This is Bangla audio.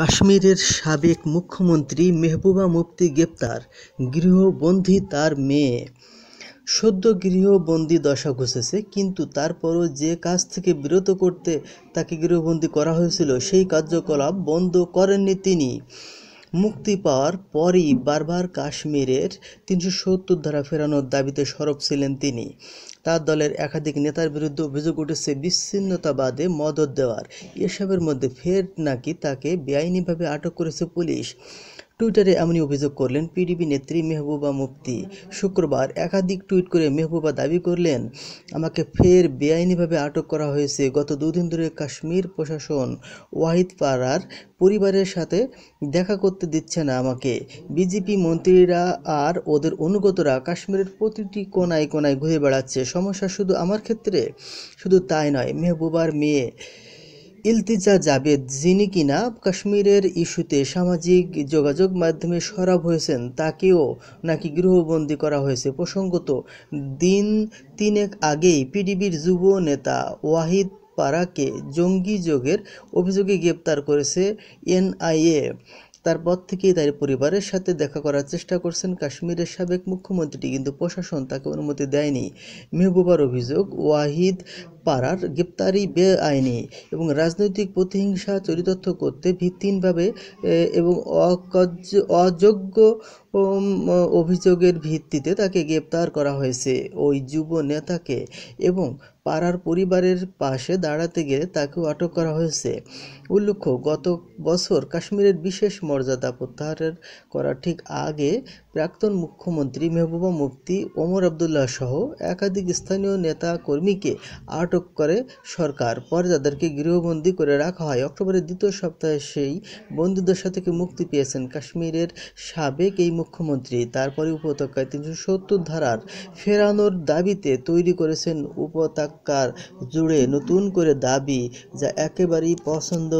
কাশ্মীরের সাবেক মুখ্যমন্ত্রী মেহবুবা মুফতি গ্রেপ্তার গৃহবন্দী তার মেয়ে সদ্য গৃহবন্দী দশা ঘুষেছে কিন্তু তারপরও যে কাজ থেকে বিরত করতে তাকে গৃহবন্দী করা হয়েছিল সেই কার্যকলাপ বন্ধ করেননি তিনি মুক্তি পাওয়ার পরই বারবার কাশ্মীরের তিনশো সত্তর ধারা ফেরানোর দাবিতে সরব ছিলেন তিনি তার দলের একাধিক নেতার বিরুদ্ধে অভিযোগ উঠেছে বিচ্ছিন্নতাবাদে মদত দেওয়ার এসবের মধ্যে ফের নাকি তাকে বেআইনিভাবে আটক করেছে পুলিশ টুইটারে এমনই অভিযোগ করলেন পিডিপি নেত্রী মেহবুবা মুফতি শুক্রবার একাধিক টুইট করে মেহবুবা দাবি করলেন আমাকে ফের বেআইনিভাবে আটক করা হয়েছে গত দুদিন ধরে কাশ্মীর প্রশাসন ওয়াহিদ পাড়ার পরিবারের সাথে দেখা করতে দিচ্ছে না আমাকে বিজেপি মন্ত্রীরা আর ওদের অনুগতরা কাশ্মীরের প্রতিটি কোনায় কোনায় ঘুরে বেড়াচ্ছে সমস্যা শুধু আমার ক্ষেত্রে শুধু তাই নয় মেহবুবার মেয়ে ইলতিজা জাবেদ যিনি কিনা কাশ্মীরের ইস্যুতে সামাজিক যোগাযোগ মাধ্যমে সরব হয়েছেন তাকেও নাকি গৃহবন্দী করা হয়েছে প্রসঙ্গত দিন তিনেক আগেই পিডিবির যুব নেতা ওয়াহিদ পারাকে জঙ্গি যোগের অভিযোগে গ্রেপ্তার করেছে এনআইএ তারপর থেকেই তার পরিবারের সাথে দেখা করার চেষ্টা করছেন কাশ্মীরের সাবেক মুখ্যমন্ত্রীটি কিন্তু প্রশাসন তাকে অনুমতি দেয়নি মেহবুবার অভিযোগ ওয়াহিদ পাড়ার গ্রেপ্তারি বেআইনি এবং রাজনৈতিক প্রতিহিংসা চরিতার্থ করতে ভিত্তিহীনভাবে এবং অযোগ্য অভিযোগের ভিত্তিতে তাকে গ্রেপ্তার করা হয়েছে ওই যুব নেতাকে এবং পাড়ার পরিবারের পাশে দাঁড়াতে গিয়ে তাকেও আটক করা হয়েছে উল্লেখ্য গত বছর কাশ্মীরের বিশেষ মর্যাদা প্রত্যাহারের করা ঠিক আগে প্রাক্তন মুখ্যমন্ত্রী মেহবুবা মুফতি ওমর আবদুল্লাহ সহ একাধিক স্থানীয় নেতা কর্মীকে আটক আটক করে সরকার পরে তাদেরকে গৃহবন্দী করে রাখা হয় অক্টোবরের দ্বিতীয় সপ্তাহে সেই বন্দীদের সাথে মুক্তি পেয়েছেন কাশ্মীরের সাবেক এই মুখ্যমন্ত্রী তারপরে উপত্যকায় তিনশো সত্তর ধারার ফেরানোর দাবিতে তৈরি করেছেন উপত্যকার জুড়ে নতুন করে দাবি যা একেবারেই পছন্দ